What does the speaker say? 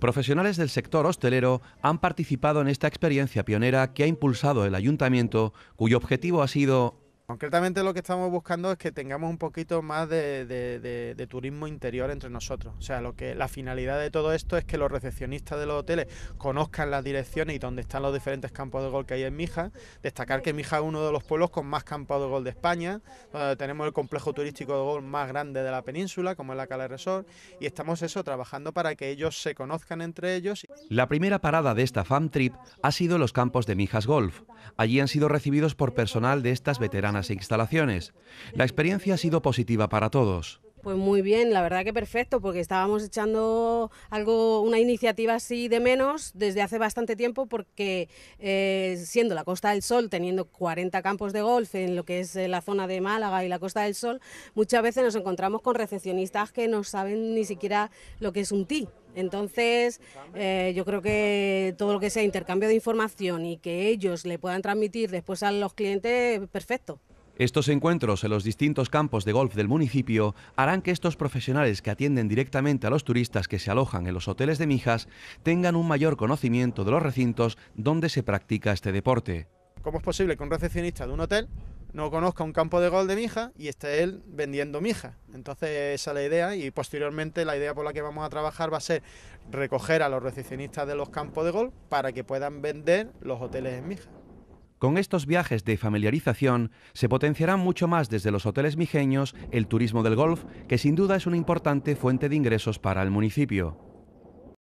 Profesionales del sector hostelero han participado en esta experiencia pionera que ha impulsado el ayuntamiento, cuyo objetivo ha sido Concretamente lo que estamos buscando es que tengamos un poquito más de, turismo interior entre nosotros. O sea, lo que la finalidad de todo esto es que los recepcionistas de los hoteles conozcan las direcciones y dónde están los diferentes campos de gol que hay en Mija. Destacar que Mija es uno de los pueblos con más campos de gol de España. tenemos el complejo turístico de gol más grande de la península, como es la Cala Resort, y estamos eso trabajando para que ellos se conozcan entre ellos. La primera parada de esta fam trip ha sido los campos de Mijas Golf. Allí han sido recibidos por personal de estas veteranas instalaciones. La experiencia ha sido positiva para todos. Pues muy bien, la verdad que perfecto, porque estábamos echando algo, una iniciativa así de menos desde hace bastante tiempo, porque eh, siendo la Costa del Sol, teniendo 40 campos de golf en lo que es eh, la zona de Málaga y la Costa del Sol, muchas veces nos encontramos con recepcionistas que no saben ni siquiera lo que es un TI. Entonces, eh, yo creo que todo lo que sea intercambio de información y que ellos le puedan transmitir después a los clientes, perfecto. Estos encuentros en los distintos campos de golf del municipio harán que estos profesionales que atienden directamente a los turistas que se alojan en los hoteles de Mijas tengan un mayor conocimiento de los recintos donde se practica este deporte. ¿Cómo es posible que un recepcionista de un hotel no conozca un campo de golf de Mijas y esté él vendiendo Mijas? Entonces esa es la idea y posteriormente la idea por la que vamos a trabajar va a ser recoger a los recepcionistas de los campos de golf para que puedan vender los hoteles en Mijas. Con estos viajes de familiarización se potenciará mucho más desde los hoteles mijeños el turismo del golf, que sin duda es una importante fuente de ingresos para el municipio.